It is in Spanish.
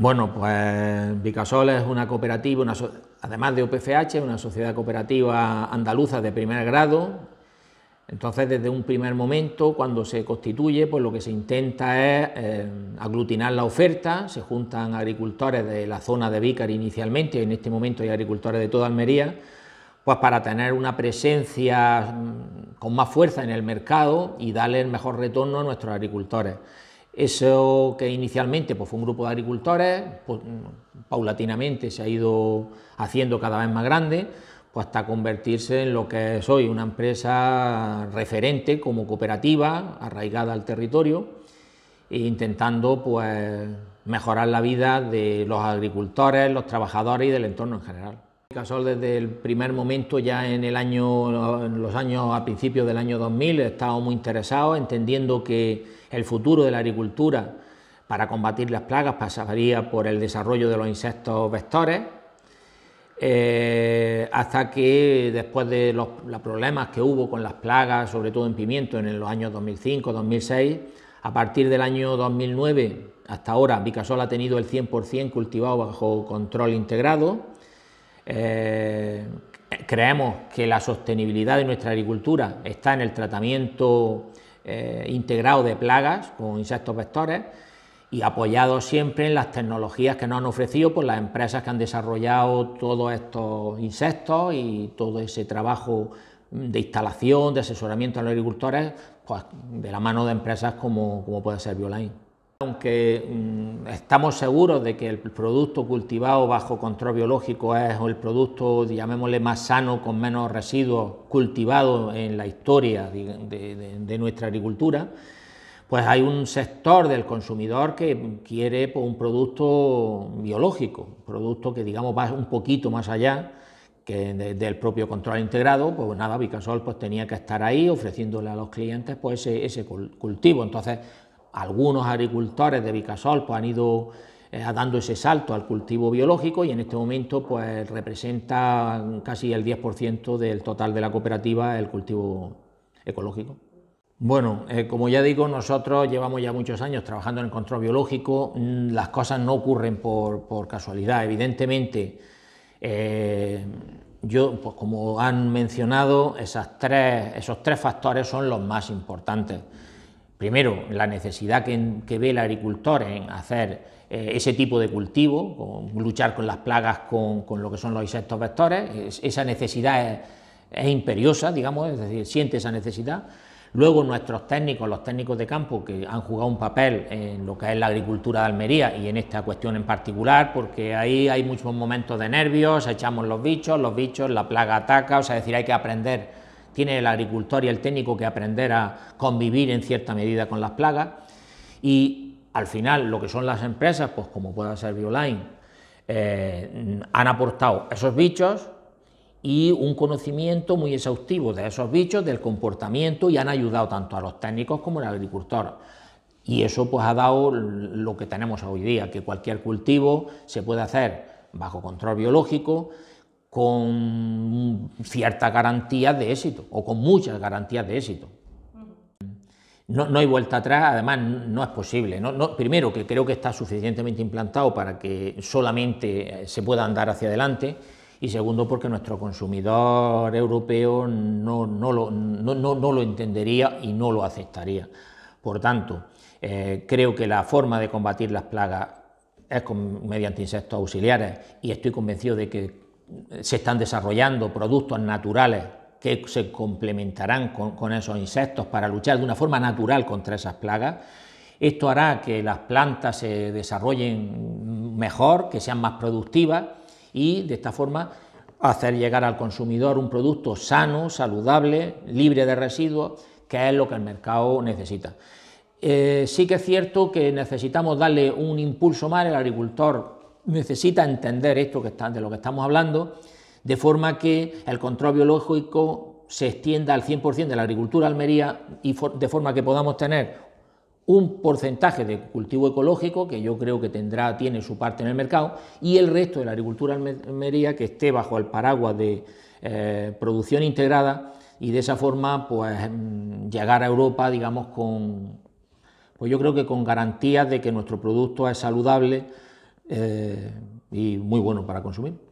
Bueno, pues Vicasol es una cooperativa, además de OPFH, una sociedad cooperativa andaluza de primer grado. Entonces, desde un primer momento, cuando se constituye, pues lo que se intenta es eh, aglutinar la oferta. Se juntan agricultores de la zona de Vícar inicialmente, y en este momento hay agricultores de toda Almería, pues para tener una presencia mm, con más fuerza en el mercado y darle el mejor retorno a nuestros agricultores. Eso que inicialmente pues, fue un grupo de agricultores, pues, mm, paulatinamente se ha ido haciendo cada vez más grande, pues, hasta convertirse en lo que es hoy una empresa referente como cooperativa, arraigada al territorio, e intentando pues, mejorar la vida de los agricultores, los trabajadores y del entorno en general desde el primer momento, ya en el año, los años a principios del año 2000, estado muy interesado, entendiendo que el futuro de la agricultura para combatir las plagas pasaría por el desarrollo de los insectos vectores, eh, hasta que después de los, los, problemas que hubo con las plagas, sobre todo en pimiento, en los años 2005-2006, a partir del año 2009 hasta ahora, Vicasol ha tenido el 100% cultivado bajo control integrado eh, creemos que la sostenibilidad de nuestra agricultura está en el tratamiento eh, integrado de plagas con insectos vectores y apoyado siempre en las tecnologías que nos han ofrecido por las empresas que han desarrollado todos estos insectos y todo ese trabajo de instalación, de asesoramiento a los agricultores, pues, de la mano de empresas como, como puede ser Bioline aunque mm, estamos seguros de que el producto cultivado bajo control biológico es el producto, llamémosle, más sano, con menos residuos cultivado en la historia de, nuestra agricultura, pues hay un sector del consumidor que quiere pues, un producto biológico, producto que digamos va un poquito más allá que del propio control integrado, pues nada, Vicasol pues, tenía que estar ahí ofreciéndole a los clientes pues, ese, ese cultivo. Entonces, algunos agricultores de Vicasol pues, han ido eh, dando ese salto al cultivo biológico y en este momento pues, representa casi el 10% del total de la cooperativa el cultivo ecológico. Bueno, eh, como ya digo, nosotros llevamos ya muchos años trabajando en el control biológico, mm, las cosas no ocurren por, por casualidad, evidentemente. Eh, yo, pues, como han mencionado, esos tres factores son los más importantes primero, la necesidad que, ve el agricultor en hacer eh, ese tipo de cultivo, luchar con las plagas con, lo que son los insectos vectores, esa necesidad es, imperiosa, digamos, es decir, siente esa necesidad. Luego nuestros técnicos, los técnicos de campo, que han jugado un papel en lo que es la agricultura de Almería y en esta cuestión en particular, porque ahí hay muchos momentos de nervios, echamos los bichos, los bichos, la plaga ataca, o sea, es decir, hay que aprender tiene el agricultor y el técnico que aprender a convivir en cierta medida con las plagas y al final lo que son las empresas, pues como pueda ser Bioline, eh, han aportado esos bichos y un conocimiento muy exhaustivo de esos bichos, del comportamiento y han ayudado tanto a los técnicos como al agricultor. Y eso pues ha dado lo que tenemos hoy día, que cualquier cultivo se puede hacer bajo control biológico, con ciertas garantías de éxito o con muchas garantías de éxito. No, hay vuelta atrás, además no es posible. primero, que creo que está suficientemente implantado para que solamente eh, se pueda andar hacia adelante y segundo porque nuestro consumidor europeo no, no, lo, no, lo, entendería y no lo aceptaría. Por tanto, eh, creo que la forma de combatir las plagas es mediante insectos auxiliares y estoy convencido de que se están desarrollando productos naturales que se complementarán con, esos insectos para luchar de una forma natural contra esas plagas. Esto hará que las plantas se desarrollen mejor, que sean más productivas y de esta forma hacer llegar al consumidor un producto sano, saludable, libre de residuos, que es lo que el mercado necesita. Eh, sí que es cierto que necesitamos darle un impulso más al agricultor necesita entender esto que está, de lo que estamos hablando, de forma que el control biológico se extienda al 100% de la agricultura almería y de forma que podamos tener un porcentaje de cultivo ecológico que yo creo que tendrá tiene su parte en el mercado y el resto de la agricultura almería que esté bajo el paraguas de eh, producción integrada y de esa forma pues mm, llegar a Europa digamos con pues yo creo que con garantías de que nuestro producto es saludable eh, y muy bueno para consumir.